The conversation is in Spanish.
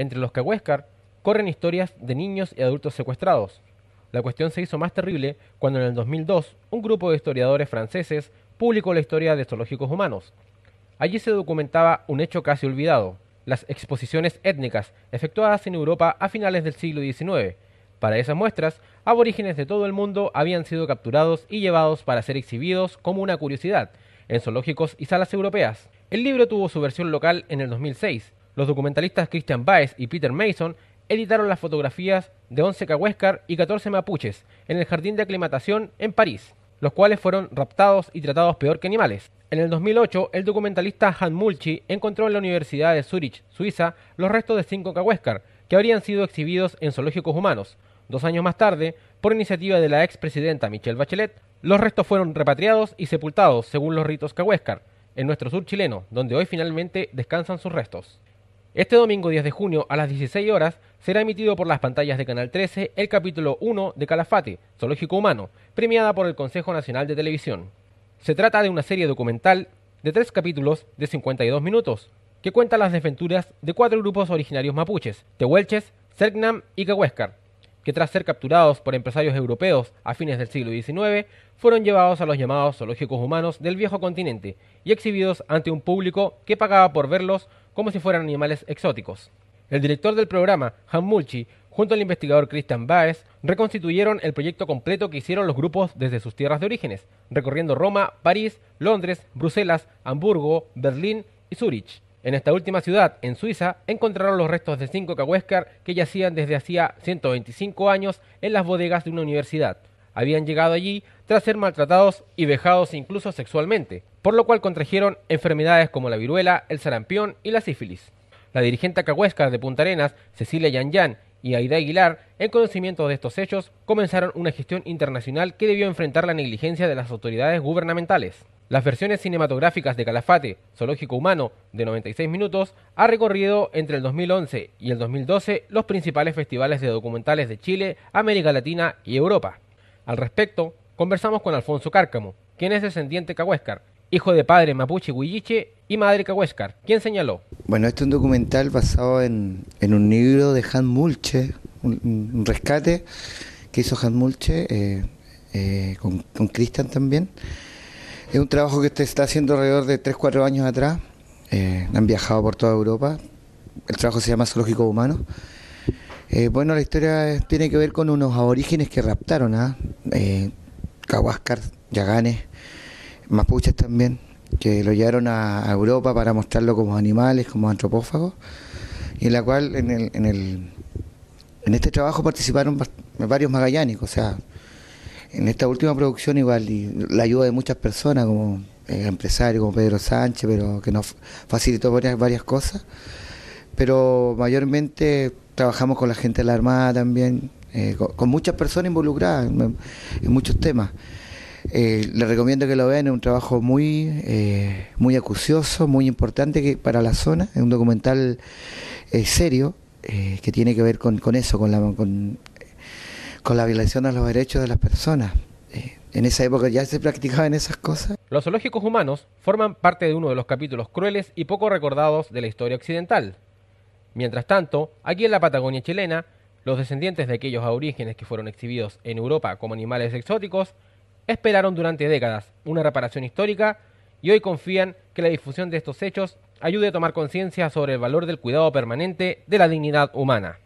entre los que Huescar corren historias de niños y adultos secuestrados. La cuestión se hizo más terrible cuando en el 2002 un grupo de historiadores franceses publicó la historia de zoológicos humanos. Allí se documentaba un hecho casi olvidado, las exposiciones étnicas efectuadas en Europa a finales del siglo XIX. Para esas muestras, aborígenes de todo el mundo habían sido capturados y llevados para ser exhibidos como una curiosidad en zoológicos y salas europeas. El libro tuvo su versión local en el 2006 los documentalistas Christian Baez y Peter Mason editaron las fotografías de 11 cahuéscar y 14 mapuches en el jardín de aclimatación en París, los cuales fueron raptados y tratados peor que animales. En el 2008, el documentalista Han Mulchi encontró en la Universidad de Zurich, Suiza, los restos de cinco cahuéscar que habrían sido exhibidos en zoológicos humanos. Dos años más tarde, por iniciativa de la expresidenta Michelle Bachelet, los restos fueron repatriados y sepultados según los ritos cahuéscar en nuestro sur chileno, donde hoy finalmente descansan sus restos. Este domingo 10 de junio a las 16 horas será emitido por las pantallas de Canal 13 el capítulo 1 de Calafate, Zoológico Humano, premiada por el Consejo Nacional de Televisión. Se trata de una serie documental de tres capítulos de 52 minutos, que cuenta las desventuras de cuatro grupos originarios mapuches, tehuelches, Selknam y Cahuéscar, que tras ser capturados por empresarios europeos a fines del siglo XIX, fueron llevados a los llamados zoológicos humanos del viejo continente y exhibidos ante un público que pagaba por verlos como si fueran animales exóticos. El director del programa, Han Mulchi, junto al investigador Christian Baez, reconstituyeron el proyecto completo que hicieron los grupos desde sus tierras de orígenes, recorriendo Roma, París, Londres, Bruselas, Hamburgo, Berlín y Zúrich. En esta última ciudad, en Suiza, encontraron los restos de cinco cahuéscar que yacían desde hacía 125 años en las bodegas de una universidad. Habían llegado allí tras ser maltratados y vejados incluso sexualmente, por lo cual contrajeron enfermedades como la viruela, el sarampión y la sífilis. La dirigente cahuéscar de Punta Arenas, Cecilia Yan y Aida Aguilar, en conocimiento de estos hechos, comenzaron una gestión internacional que debió enfrentar la negligencia de las autoridades gubernamentales. Las versiones cinematográficas de Calafate, Zoológico Humano, de 96 minutos, ha recorrido entre el 2011 y el 2012 los principales festivales de documentales de Chile, América Latina y Europa. Al respecto, conversamos con Alfonso Cárcamo, quien es descendiente cahuéscar, hijo de padre mapuche huilliche y madre cahuéscar, quien señaló. Bueno, este es un documental basado en, un libro de Han Mulche, un, rescate que hizo Han Mulche eh, eh, con, Cristian también es un trabajo que se está haciendo alrededor de 3-4 años atrás. Eh, han viajado por toda Europa. El trabajo se llama Zoológico Humano. Eh, bueno, la historia tiene que ver con unos aborígenes que raptaron a ¿eh? Yaganes, Mapuches también, que lo llevaron a, Europa para mostrarlo como animales, como antropófagos, y en la cual en, el, en este trabajo participaron varios magallánicos, o sea, en esta última producción igual la ayuda de muchas personas como empresario, eh, empresarios como Pedro Sánchez pero que nos facilitó varias cosas pero mayormente trabajamos con la gente de la armada también eh, con, muchas personas involucradas en, muchos temas eh, les recomiendo que lo vean, es un trabajo muy, muy acucioso, muy importante que, para la zona, es un documental serio, que tiene que ver con, con eso, con, la, con con la violación a los derechos de las personas. Eh, en esa época ya se practicaban esas cosas. Los zoológicos humanos forman parte de uno de los capítulos crueles y poco recordados de la historia occidental. Mientras tanto, aquí en la Patagonia chilena, los descendientes de aquellos aborígenes que fueron exhibidos en Europa como animales exóticos esperaron durante décadas una reparación histórica y hoy confían que la difusión de estos hechos ayude a tomar conciencia sobre el valor del cuidado permanente de la dignidad humana.